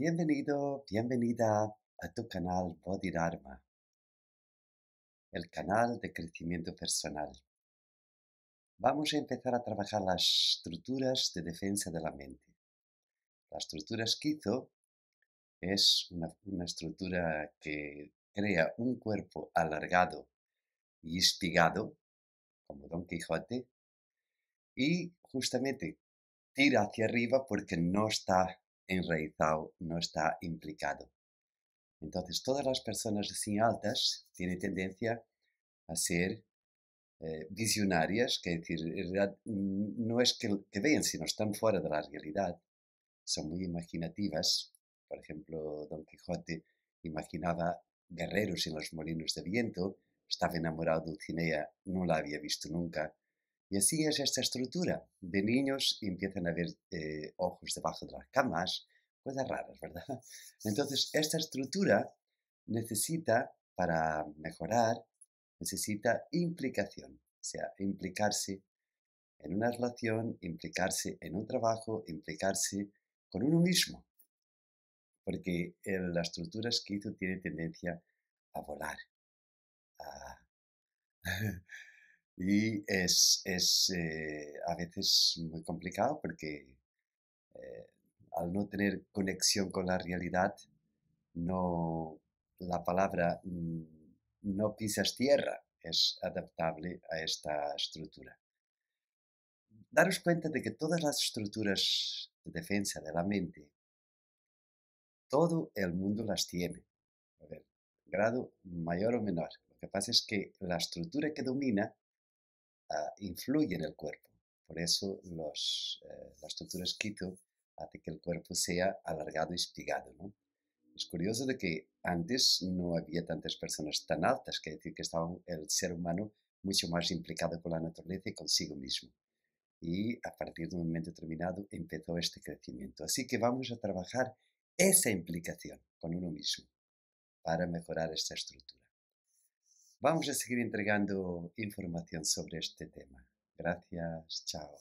Bienvenido, bienvenida a tu canal arma el canal de crecimiento personal. Vamos a empezar a trabajar las estructuras de defensa de la mente. La estructura esquizo es una, estructura que crea un cuerpo alargado y espigado, como Don Quijote, y justamente tira hacia arriba porque no está enraizado, no está implicado. Entonces, todas las personas así altas tienen tendencia a ser eh, visionarias, que es decir, en realidad mm, no es que, que vean, sino están fuera de la realidad. Son muy imaginativas. Por ejemplo, Don Quijote imaginaba guerreros en los molinos de viento, estaba enamorado de Dulcinea, no la había visto nunca, y así es esta estructura. De niños empiezan a ver eh, ojos debajo de las camas, cosas raras, ¿verdad? Entonces, esta estructura necesita, para mejorar, necesita implicación, o sea, implicarse en una relación, implicarse en un trabajo, implicarse con uno mismo, porque eh, la estructura estructuras que hizo tendencia a volar. A... Y es, es eh, a veces muy complicado porque eh, al no tener conexión con la realidad, no, la palabra no pisas tierra es adaptable a esta estructura. Daros cuenta de que todas las estructuras de defensa de la mente, todo el mundo las tiene. grado mayor o menor. Lo que pasa es que la estructura que domina Ah, influye en el cuerpo. Por eso los, eh, la estructura hace que el cuerpo sea alargado y espigado. Es curioso de que antes no había tantas personas tan altas, que decir que estaba el ser humano mucho más implicado con la naturaleza y consigo mismo. Y a partir de un momento determinado empezó este crecimiento. Así que vamos a trabajar esa implicación con uno mismo para mejorar esta estructura. Vamos a seguir entregando información sobre este tema. Gracias, chao.